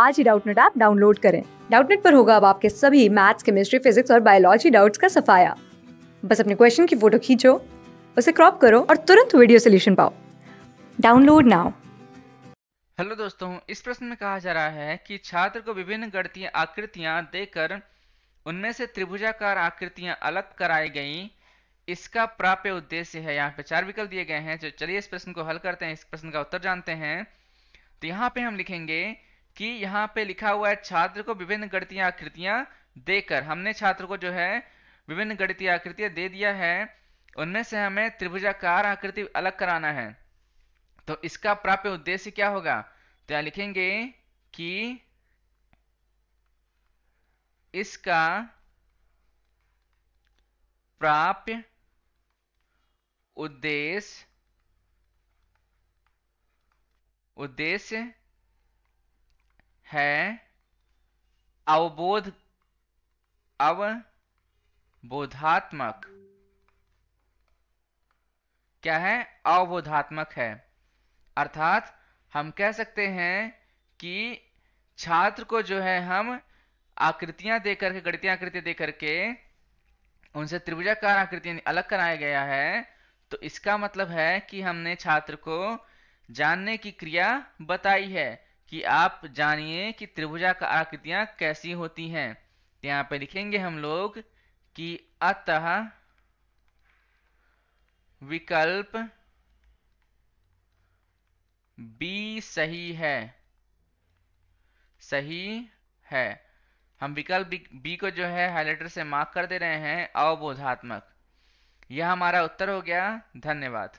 आज ही Doubtnut app download करें डाउटनेट पर होगा अब आपके सभी मैथ्स केमिस्ट्री फिजिक्स और बायोलॉजी डाउट्स का सफाया बस अपने क्वेश्चन की फोटो खींचो उसे क्रॉप करो और तुरंत वीडियो सोल्यूशन पाओ डाउनलोड नाउ हेलो दोस्तों इस प्रश्न में कहा जा रहा है कि छात्र को विभिन्न गणतीय आकृतियां देकर उनमें से त्रिभुजाकार आकृतियां अलग कराई गई इसका प्राप्य उद्देश्य है यहाँ पे चार विकल्प दिए गए हैं जो चलिए इस प्रश्न को हल करते हैं इस प्रश्न का उत्तर जानते हैं तो यहाँ पे हम लिखेंगे कि यहाँ पे लिखा हुआ है छात्र को विभिन्न गणितीय आकृतियां देकर हमने छात्र को जो है विभिन्न गणितीय आकृतियां दे दिया है उनमें से हमें त्रिभुजाकार आकृति अलग कराना है तो इसका प्राप्य उद्देश्य क्या होगा तो यहां लिखेंगे कि इसका प्राप्य उद्देश्य उद्देश्य है अवबोध अवबोधात्मक क्या है अवबोधात्मक है अर्थात हम कह सकते हैं कि छात्र को जो है हम आकृतियां देकर के गणितीय आकृतियां देकर के उनसे त्रिभुजाकार आकृतियां अलग कराया गया है तो इसका मतलब है कि हमने छात्र को जानने की क्रिया बताई है कि आप जानिए कि त्रिभुजा का आकृतियां कैसी होती हैं तो यहां पे लिखेंगे हम लोग कि अतः विकल्प बी सही है सही है हम विकल्प बी को जो है हाईलाइटर से मार्क कर दे रहे हैं अवबोधात्मक यह हमारा उत्तर हो गया धन्यवाद